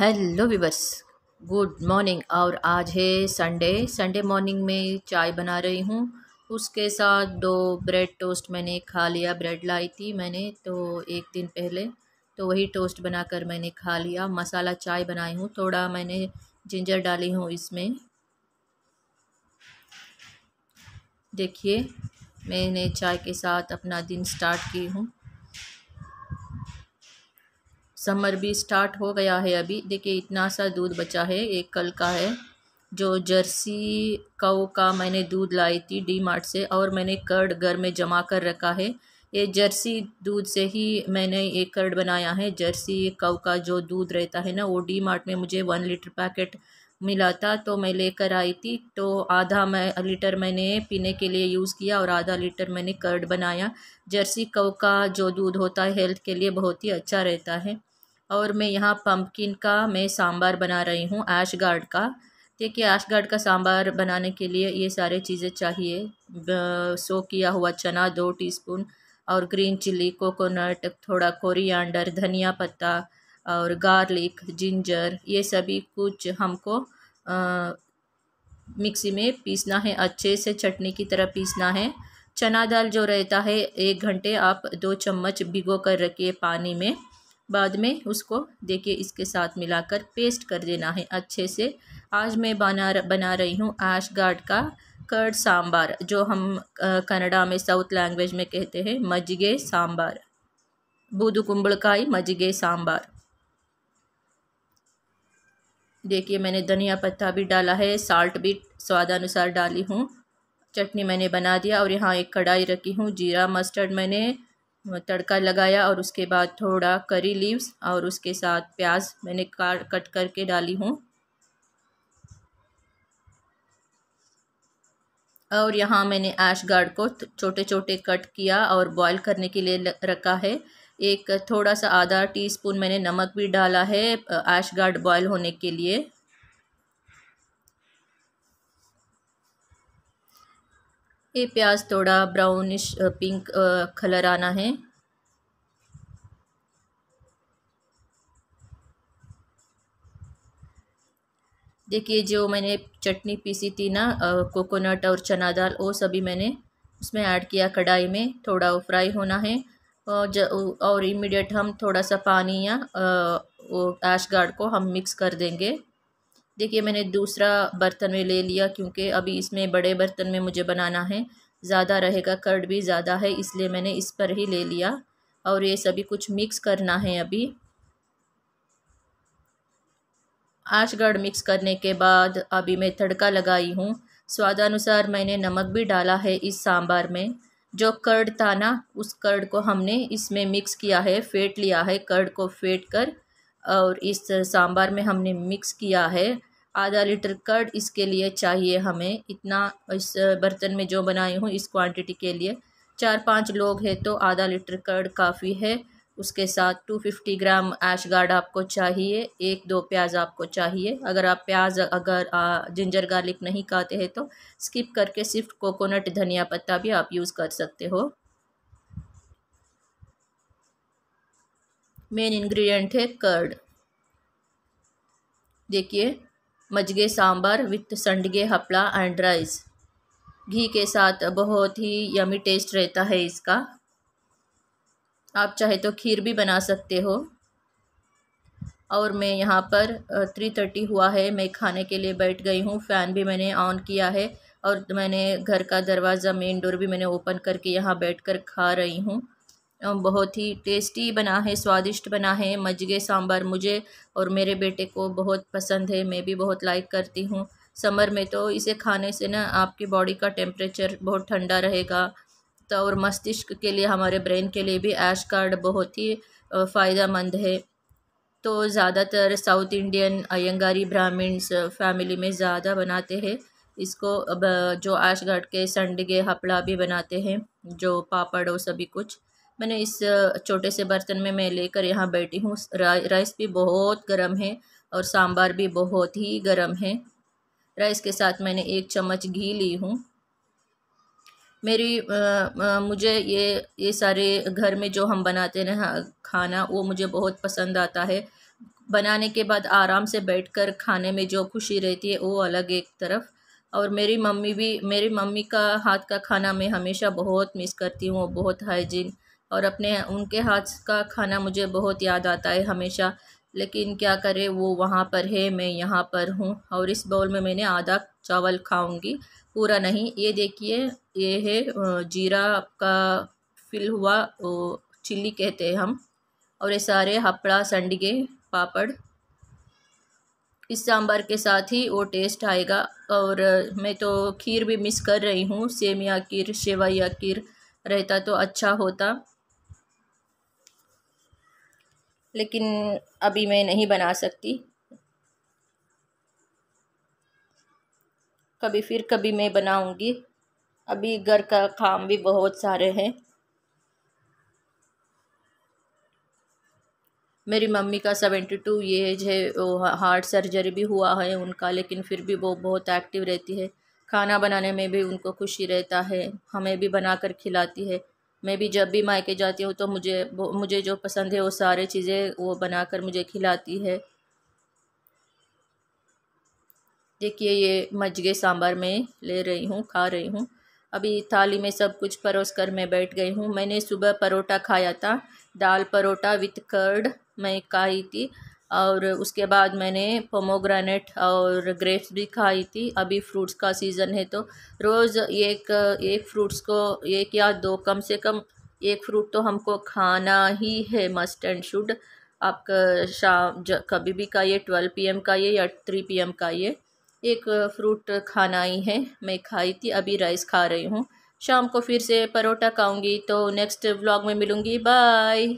hello weavers good morning और आज है संडे संडे मॉर्निंग में चाय बना रही हूँ उसके साथ दो ब्रेड टोस्ट मैंने खा लिया ब्रेड लाई थी मैंने तो एक दिन पहले तो वही टोस्ट बनाकर मैंने खा लिया मसाला चाय बनाई हूँ थोड़ा मैंने जिंजर डाली हूँ इसमें देखिए मैंने चाय के साथ अपना दिन स्टार्ट की हूँ समर भी स्टार्ट हो गया है अभी देखिए इतना सा दूध बचा है एक कल का है जो जर्सी कौ का मैंने दूध लाई थी डी मार्ट से और मैंने कर्ड घर में जमा कर रखा है ये जर्सी दूध से ही मैंने एक कर्ड बनाया है जर्सी कौ का जो दूध रहता है ना वो डी मार्ट में मुझे वन लीटर पैकेट मिला था तो मैं लेकर आई थी तो आधा मैं लीटर मैंने पीने के लिए यूज़ किया और आधा लीटर मैंने कर्ड बनाया जर्सी कौ का जो दूध होता है हेल्थ के लिए बहुत ही अच्छा रहता है और मैं यहाँ पम्पकिन का मैं सांबार बना रही हूँ ऐश गार्ड का देखिए ऐश गार्ड का सांबार बनाने के लिए ये सारे चीज़ें चाहिए सो किया हुआ चना दो टीस्पून और ग्रीन चिल्ली कोकोनट थोड़ा कोरिएंडर धनिया पत्ता और गार्लिक जिंजर ये सभी कुछ हमको आ, मिक्सी में पीसना है अच्छे से चटनी की तरह पीसना है चना दाल जो रहता है एक घंटे आप दो चम्मच भिगो कर रखिए पानी में बाद में उसको देखिए इसके साथ मिलाकर पेस्ट कर देना है अच्छे से आज मैं बना बना रही हूँ आश गार्ड का कर्ड सांबार जो हम कनाडा में साउथ लैंग्वेज में कहते हैं मजगे सांबार बूदू कुम्बड़काई मजगे सांबार देखिए मैंने धनिया पत्ता भी डाला है साल्ट भी स्वादानुसार डाली हूँ चटनी मैंने बना दिया और यहाँ एक कढ़ाई रखी हूँ जीरा मस्टर्ड मैंने तड़का लगाया और उसके बाद थोड़ा करी लीव्स और उसके साथ प्याज मैंने काट कट करके डाली हूँ और यहाँ मैंने ऐश गार्ड को छोटे छोटे कट किया और बॉईल करने के लिए रखा है एक थोड़ा सा आधा टीस्पून मैंने नमक भी डाला है ऐश गार्ड बॉयल होने के लिए ये प्याज थोड़ा ब्राउनिश पिंक कलर आना है देखिए जो मैंने चटनी पीसी थी ना कोकोनट और चना दाल वो सभी मैंने उसमें ऐड किया कढ़ाई में थोड़ा वो फ्राई होना है और और इमीडिएट हम थोड़ा सा पानी या वो ऐश गार्ड को हम मिक्स कर देंगे देखिए मैंने दूसरा बर्तन में ले लिया क्योंकि अभी इसमें बड़े बर्तन में मुझे बनाना है ज़्यादा रहेगा कर्ड भी ज़्यादा है इसलिए मैंने इस पर ही ले लिया और ये सभी कुछ मिक्स करना है अभी आशगढ़ मिक्स करने के बाद अभी मैं तड़का लगाई हूँ स्वादानुसार मैंने नमक भी डाला है इस सांबार में जो कर्ड था ना उस कर्ड को हमने इसमें मिक्स किया है फेट लिया है कर्ड को फेंट कर और इस सांभर में हमने मिक्स किया है आधा लीटर कर्ड इसके लिए चाहिए हमें इतना इस बर्तन में जो बनाई हूँ इस क्वांटिटी के लिए चार पांच लोग हैं तो आधा लीटर कर्ड काफ़ी है उसके साथ two fifty gram ash gourd आपको चाहिए एक दो प्याज आपको चाहिए अगर आप प्याज अगर आ, जिंजर गार्लिक नहीं खाते हैं तो स्किप करके सिर्फ कोकोनट धनिया पत्ता भी आप यूज़ कर सकते हो मेन इंग्रेडिएंट है कर्ड देखिए majjige sambar with sandige happala and rice घी के साथ बहुत ही यमी टेस्ट रहता है इसका आप चाहे तो खीर भी बना सकते हो और मैं यहाँ पर थ्री थर्टी हुआ है मैं खाने के लिए बैठ गई हूँ फ़ैन भी मैंने ऑन किया है और मैंने घर का दरवाज़ा मेन डोर भी मैंने ओपन करके यहाँ बैठकर खा रही हूँ बहुत ही टेस्टी बना है स्वादिष्ट बना है मजगे सांभर मुझे और मेरे बेटे को बहुत पसंद है मैं भी बहुत लाइक करती हूँ समर में तो इसे खाने से ना आपकी बॉडी का टेम्परेचर बहुत ठंडा रहेगा तो और मस्तिष्क के लिए हमारे ब्रेन के लिए भी ऐश कार्ड बहुत ही फ़ायदेमंद है तो ज़्यादातर साउथ इंडियन अयंगारी ब्राह्मण्स फैमिली में ज़्यादा बनाते हैं इसको अब जो आशगढ़ के संडगे हपड़ा भी बनाते हैं जो पापड़ और सभी कुछ मैंने इस छोटे से बर्तन में मैं लेकर यहाँ बैठी हूँ राइस भी बहुत गर्म है और सांभर भी बहुत ही गर्म है राइस के साथ मैंने एक चम्मच घी ली हूँ मेरी आ, आ, मुझे ये ये सारे घर में जो हम बनाते हैं हाँ, खाना वो मुझे बहुत पसंद आता है बनाने के बाद आराम से बैठकर खाने में जो खुशी रहती है वो अलग एक तरफ और मेरी मम्मी भी मेरी मम्मी का हाथ का खाना मैं हमेशा बहुत मिस करती हूँ बहुत हाइजीन और अपने उनके हाथ का खाना मुझे बहुत याद आता है हमेशा लेकिन क्या करें वो वहाँ पर है मैं यहाँ पर हूँ और इस बाउल में मैंने आधा चावल खाऊंगी पूरा नहीं ये देखिए ये है जीरा आपका फिल हुआ चिल्ली कहते हैं हम और ये सारे हपड़ा संडगे पापड़ इस सांभर के साथ ही वो टेस्ट आएगा और मैं तो खीर भी मिस कर रही हूँ सेमिया खीर शेवैया खीर रहता तो अच्छा होता लेकिन अभी मैं नहीं बना सकती कभी फिर कभी मैं बनाऊंगी अभी घर का काम भी बहुत सारे हैं मेरी मम्मी का सेवेंटी टू एज है वो हार्ट सर्जरी भी हुआ है उनका लेकिन फिर भी वो बहुत एक्टिव रहती है खाना बनाने में भी उनको खुशी रहता है हमें भी बना कर खिलाती है मैं भी जब भी मायके जाती हूँ तो मुझे मुझे जो पसंद है वो सारे चीज़ें वो बनाकर मुझे खिलाती है देखिए ये मजगे सांभर में ले रही हूँ खा रही हूँ अभी थाली में सब कुछ परोस कर मैं बैठ गई हूँ मैंने सुबह परोठा खाया था दाल परोठा विथ कर्ड मैं खाई थी और उसके बाद मैंने पोमोग्रेनेट और ग्रेप्स भी खाई थी अभी फ्रूट्स का सीज़न है तो रोज़ एक एक फ्रूट्स को एक या दो कम से कम एक फ्रूट तो हमको खाना ही है मस्ट एंड शुड आपका शाम कभी भी खाइए ट्वेल्व पीएम का ये या थ्री पीएम का ये एक फ्रूट खाना ही है मैं खाई थी अभी राइस खा रही हूँ शाम को फिर से परोठा खाऊँगी तो नेक्स्ट व्लॉग में मिलूँगी बाय